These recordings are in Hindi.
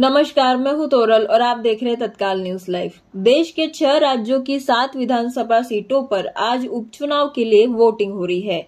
नमस्कार मैं हूं तोरल और आप देख रहे हैं तत्काल न्यूज लाइव देश के छह राज्यों की सात विधानसभा सीटों पर आज उपचुनाव के लिए वोटिंग हो रही है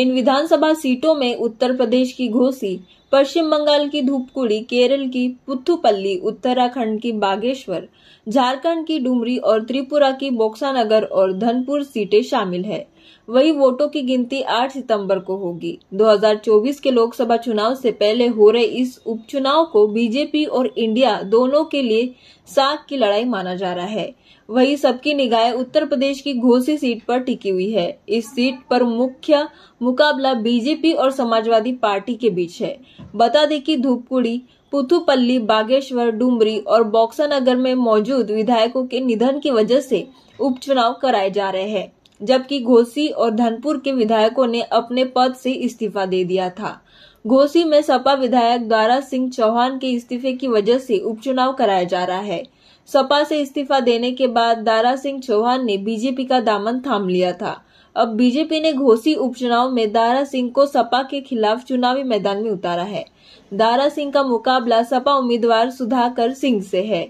इन विधानसभा सीटों में उत्तर प्रदेश की घोसी पश्चिम बंगाल की धूपकुड़ी केरल की पुथुपल्ली उत्तराखंड की बागेश्वर झारखंड की डुमरी और त्रिपुरा की बोक्सानगर और धनपुर सीटें शामिल है वही वोटों की गिनती 8 सितंबर को होगी 2024 के लोकसभा चुनाव से पहले हो रहे इस उपचुनाव को बीजेपी और इंडिया दोनों के लिए साग की लड़ाई माना जा रहा है वहीं सबकी निगाहें उत्तर प्रदेश की घोसी सीट पर टिकी हुई है इस सीट पर मुख्य मुकाबला बीजेपी और समाजवादी पार्टी के बीच है बता दें कि धूपकुड़ी पुथुपल्ली बागेश्वर डुमरी और नगर में मौजूद विधायकों के निधन की वजह से उपचुनाव कराए जा रहे हैं जबकि घोसी और धनपुर के विधायकों ने अपने पद से इस्तीफा दे दिया था घोसी में सपा विधायक द्वारा सिंह चौहान के इस्तीफे की वजह से उपचुनाव कराया जा रहा है सपा से इस्तीफा देने के बाद दारा सिंह चौहान ने बीजेपी का दामन थाम लिया था अब बीजेपी ने घोसी उपचुनाव में दारा सिंह को सपा के खिलाफ चुनावी मैदान में उतारा है दारा सिंह का मुकाबला सपा उम्मीदवार सुधाकर सिंह से है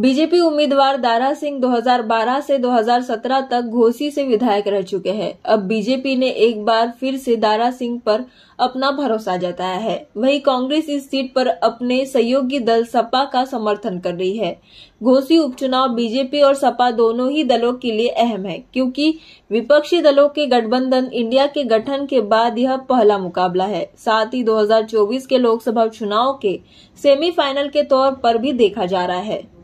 बीजेपी उम्मीदवार दारा सिंह 2012 से 2017 तक घोसी से विधायक रह चुके हैं अब बीजेपी ने एक बार फिर से दारा सिंह पर अपना भरोसा जताया है वहीं कांग्रेस इस सीट पर अपने सहयोगी दल सपा का समर्थन कर रही है घोसी उपचुनाव बीजेपी और सपा दोनों ही दलों के लिए अहम है क्योंकि विपक्षी दलों के गठबंधन इंडिया के गठन के बाद यह पहला मुकाबला है साथ ही 2024 के लोकसभा चुनाव के सेमीफाइनल के तौर पर भी देखा जा रहा है